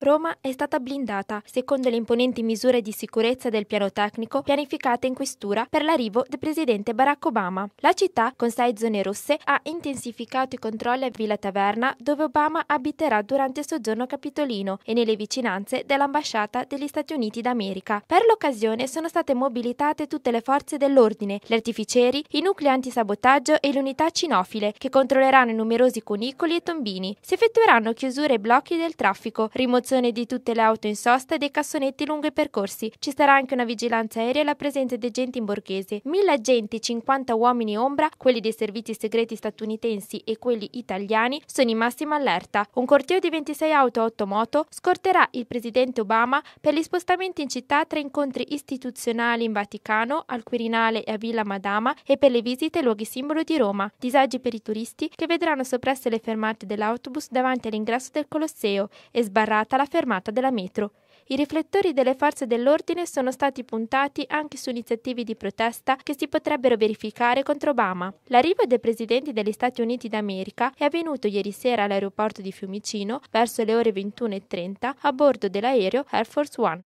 Roma è stata blindata secondo le imponenti misure di sicurezza del piano tecnico pianificate in questura per l'arrivo del presidente Barack Obama. La città, con sei zone rosse, ha intensificato i controlli a Villa Taverna, dove Obama abiterà durante il soggiorno capitolino e nelle vicinanze dell'ambasciata degli Stati Uniti d'America. Per l'occasione sono state mobilitate tutte le forze dell'ordine, gli artificieri, i nuclei antisabotaggio e l'unità cinofile, che controlleranno i numerosi cunicoli e tombini. Si effettueranno chiusure e blocchi del traffico, rimozione situazione di tutte le auto in sosta e dei cassonetti lungo i percorsi. Ci sarà anche una vigilanza aerea e la presenza di agenti in borghese. 1000 agenti, 50 uomini ombra, quelli dei servizi segreti statunitensi e quelli italiani, sono in massima allerta. Un corteo di 26 auto e 8 moto scorterà il presidente Obama per gli spostamenti in città tra incontri istituzionali in Vaticano, al Quirinale e a Villa Madama e per le visite ai luoghi simbolo di Roma. Disagi per i turisti che vedranno soppresse le fermate dell'autobus davanti all'ingresso del Colosseo e sbarrata la fermata della metro. I riflettori delle forze dell'ordine sono stati puntati anche su iniziative di protesta che si potrebbero verificare contro Obama. L'arrivo dei presidenti degli Stati Uniti d'America è avvenuto ieri sera all'aeroporto di Fiumicino verso le ore 21.30 a bordo dell'aereo Air Force One.